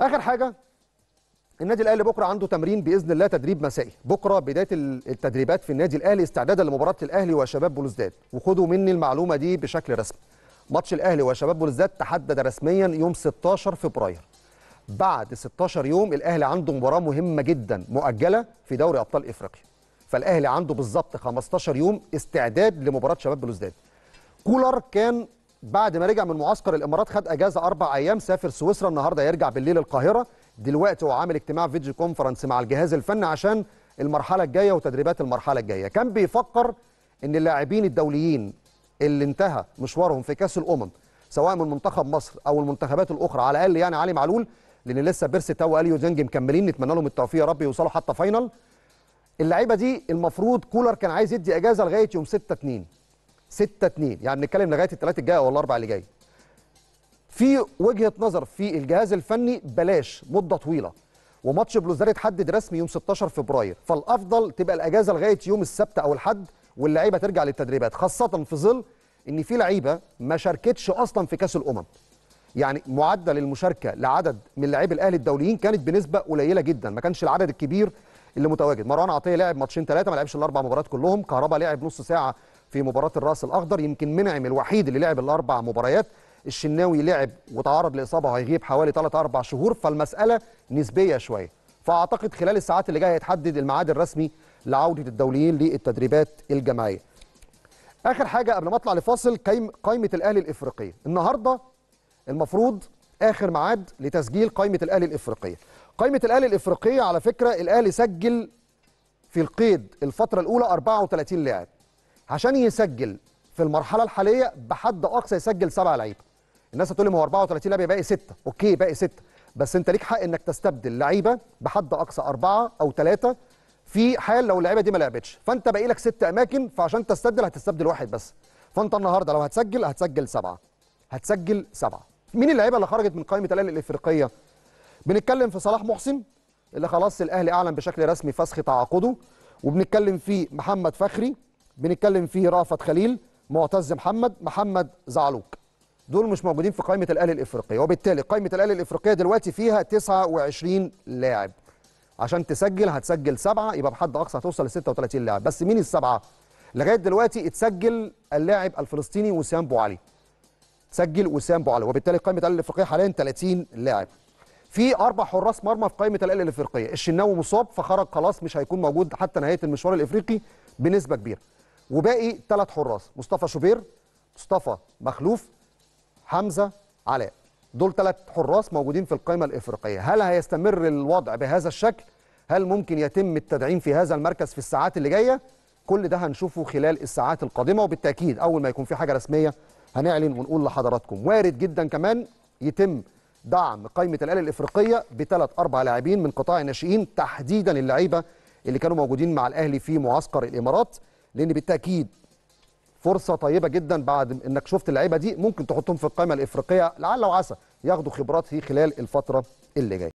اخر حاجه النادي الاهلي بكره عنده تمرين باذن الله تدريب مسائي بكره بدايه التدريبات في النادي الاهلي استعدادا لمباراه الاهلي وشباب بلوزداد وخدوا مني المعلومه دي بشكل رسمي ماتش الاهلي وشباب بلوزداد تحدد رسميا يوم 16 فبراير بعد 16 يوم الاهلي عنده مباراه مهمه جدا مؤجله في دوري ابطال افريقيا فالاهلي عنده بالظبط 15 يوم استعداد لمباراه شباب بلوزداد كولر كان بعد ما رجع من معسكر الامارات خد اجازه اربع ايام سافر سويسرا النهارده يرجع بالليل القاهره دلوقتي هو عامل اجتماع فيديو كونفرنس مع الجهاز الفني عشان المرحله الجايه وتدريبات المرحله الجايه كان بيفكر ان اللاعبين الدوليين اللي انتهى مشوارهم في كاس الامم سواء من منتخب مصر او المنتخبات الاخرى على الاقل يعني علي معلول لان لسه بيرسي تاو واليو ديانج مكملين نتمنى لهم التوفيق يا رب يوصلوا حتى فاينل اللعيبه دي المفروض كولر كان عايز يدي اجازه لغايه يوم 6 2 6 2 يعني بنتكلم لغايه الثلاث الجايه او الاربع اللي جاي في وجهه نظر في الجهاز الفني بلاش مده طويله وماتش بلوزداد اتحدد رسمي يوم 16 فبراير فالافضل تبقى الاجازه لغايه يوم السبت او الحد واللعيبه ترجع للتدريبات خاصه في ظل ان في لعيبه ما شاركتش اصلا في كاس الامم يعني معدل المشاركه لعدد من لاعبي الاهلي الدوليين كانت بنسبه قليله جدا ما كانش العدد الكبير اللي متواجد مروان عطيه لعب ماتشين ثلاثه ما لعبش الاربع مباريات كلهم كهربا لعب نص ساعه في مباراه الراس الاخضر يمكن منعم الوحيد اللي لعب الاربع مباريات الشناوي لعب وتعرض لاصابه هيغيب حوالي 3 4 شهور فالمساله نسبيه شويه فاعتقد خلال الساعات اللي جايه هيتحدد الميعاد الرسمي لعوده الدوليين للتدريبات الجماعيه اخر حاجه قبل ما اطلع لفاصل قائمه الاهلي الافريقيه النهارده المفروض اخر ميعاد لتسجيل قائمه الاهلي الافريقيه قائمه الاهلي الافريقيه على فكره الاهلي سجل في القيد الفتره الاولى 34 لاعب عشان يسجل في المرحله الحاليه بحد اقصى يسجل سبع لعيبه الناس هتقول لي ما هو 34 لاعب باقي سته اوكي باقي سته بس انت ليك حق انك تستبدل لعيبه بحد اقصى اربعه او ثلاثه في حال لو اللعيبه دي ما لعبتش فانت باقي لك ست اماكن فعشان تستبدل هتستبدل واحد بس فانت النهارده لو هتسجل هتسجل سبعه هتسجل سبعه مين اللعيبه اللي خرجت من قائمه الاهلي الافريقيه بنتكلم في صلاح محسن اللي خلاص الاهلي اعلن بشكل رسمي فسخ تعاقده وبنتكلم في محمد فخري بنتكلم فيه رأفت خليل معتز محمد محمد زعلوك دول مش موجودين في قائمه الاهلي الافريقيه وبالتالي قائمه الاهلي الافريقيه دلوقتي فيها 29 لاعب عشان تسجل هتسجل سبعه يبقى بحد اقصى هتوصل ل 36 لاعب بس مين السبعه لغايه دلوقتي اتسجل اللاعب الفلسطيني وسام بو علي سجل وسام بو علي وبالتالي قائمه الاهلي الافريقيه حاليا 30 لاعب في اربع حراس مرمى في قائمه الاهلي الافريقيه الشناوي مصاب فخرج خلاص مش هيكون موجود حتى نهايه المشوار الافريقي بنسبه كبيره وباقي ثلاث حراس مصطفى شوبير مصطفى مخلوف حمزه علاء دول ثلاث حراس موجودين في القائمه الافريقيه هل هيستمر الوضع بهذا الشكل هل ممكن يتم التدعيم في هذا المركز في الساعات اللي جايه كل ده هنشوفه خلال الساعات القادمه وبالتاكيد اول ما يكون في حاجه رسميه هنعلن ونقول لحضراتكم وارد جدا كمان يتم دعم قائمه الاله الافريقيه بثلاث اربع لاعبين من قطاع الناشئين تحديدا اللعيبه اللي كانوا موجودين مع الاهلي في معسكر الامارات لان بالتاكيد فرصه طيبه جدا بعد انك شفت اللعيبه دي ممكن تحطهم في القائمه الافريقيه لعل وعسى ياخدوا خبرات في خلال الفتره اللي جايه